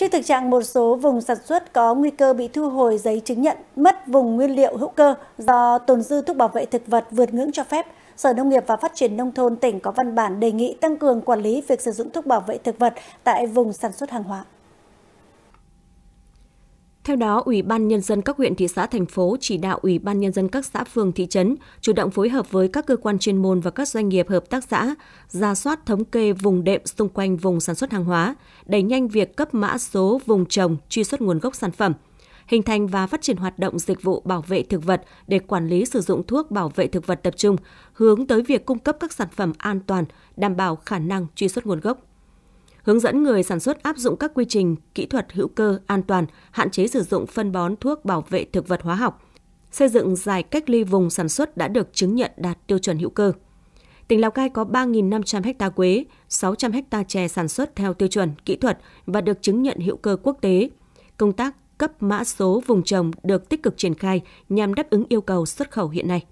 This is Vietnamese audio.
Trước thực trạng một số vùng sản xuất có nguy cơ bị thu hồi giấy chứng nhận mất vùng nguyên liệu hữu cơ do tồn dư thuốc bảo vệ thực vật vượt ngưỡng cho phép, Sở Nông nghiệp và Phát triển Nông thôn tỉnh có văn bản đề nghị tăng cường quản lý việc sử dụng thuốc bảo vệ thực vật tại vùng sản xuất hàng hóa. Theo đó, Ủy ban Nhân dân các huyện, thị xã, thành phố chỉ đạo Ủy ban Nhân dân các xã, phường, thị trấn chủ động phối hợp với các cơ quan chuyên môn và các doanh nghiệp hợp tác xã, ra soát thống kê vùng đệm xung quanh vùng sản xuất hàng hóa, đẩy nhanh việc cấp mã số vùng trồng, truy xuất nguồn gốc sản phẩm, hình thành và phát triển hoạt động dịch vụ bảo vệ thực vật để quản lý sử dụng thuốc bảo vệ thực vật tập trung, hướng tới việc cung cấp các sản phẩm an toàn, đảm bảo khả năng truy xuất nguồn gốc hướng dẫn người sản xuất áp dụng các quy trình kỹ thuật hữu cơ an toàn, hạn chế sử dụng phân bón thuốc bảo vệ thực vật hóa học, xây dựng dài cách ly vùng sản xuất đã được chứng nhận đạt tiêu chuẩn hữu cơ. Tỉnh Lào Cai có 3.500 ha quế, 600 ha chè sản xuất theo tiêu chuẩn, kỹ thuật và được chứng nhận hữu cơ quốc tế. Công tác cấp mã số vùng trồng được tích cực triển khai nhằm đáp ứng yêu cầu xuất khẩu hiện nay.